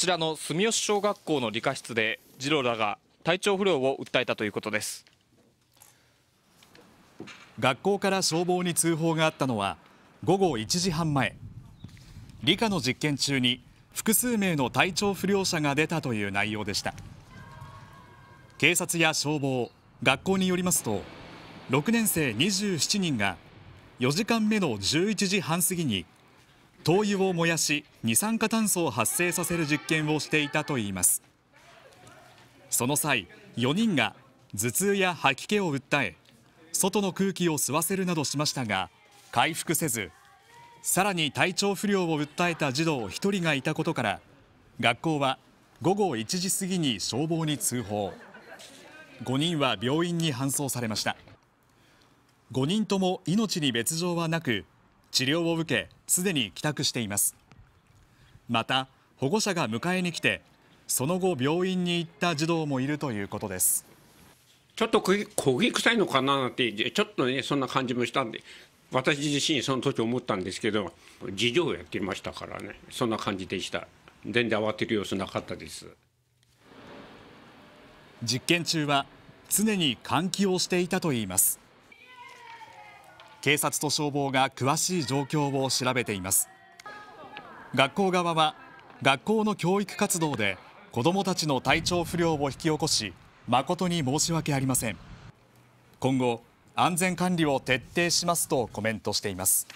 ちらの住吉小学校の理科室で次郎らが体調不良を訴えたということです学校から消防に通報があったのは午後1時半前理科の実験中に複数名の体調不良者が出たという内容でした警察や消防学校によりますと6年生27人が4時間目の11時半過ぎに灯油を燃やし二酸化炭素を発生させる実験をしていたといいますその際4人が頭痛や吐き気を訴え外の空気を吸わせるなどしましたが回復せずさらに体調不良を訴えた児童1人がいたことから学校は午後1時過ぎに消防に通報5人は病院に搬送されました5人とも命に別状はなく治療を受けすでに帰宅していますまた保護者が迎えに来てその後病院に行った児童もいるということですちょっと焦げ臭いのかなってちょっとねそんな感じもしたんで私自身その時思ったんですけど事情をやってましたからねそんな感じでした全然慌てる様子なかったです実験中は常に換気をしていたといいます警察と消防が詳しい状況を調べています学校側は学校の教育活動で子どもたちの体調不良を引き起こし誠に申し訳ありません今後安全管理を徹底しますとコメントしています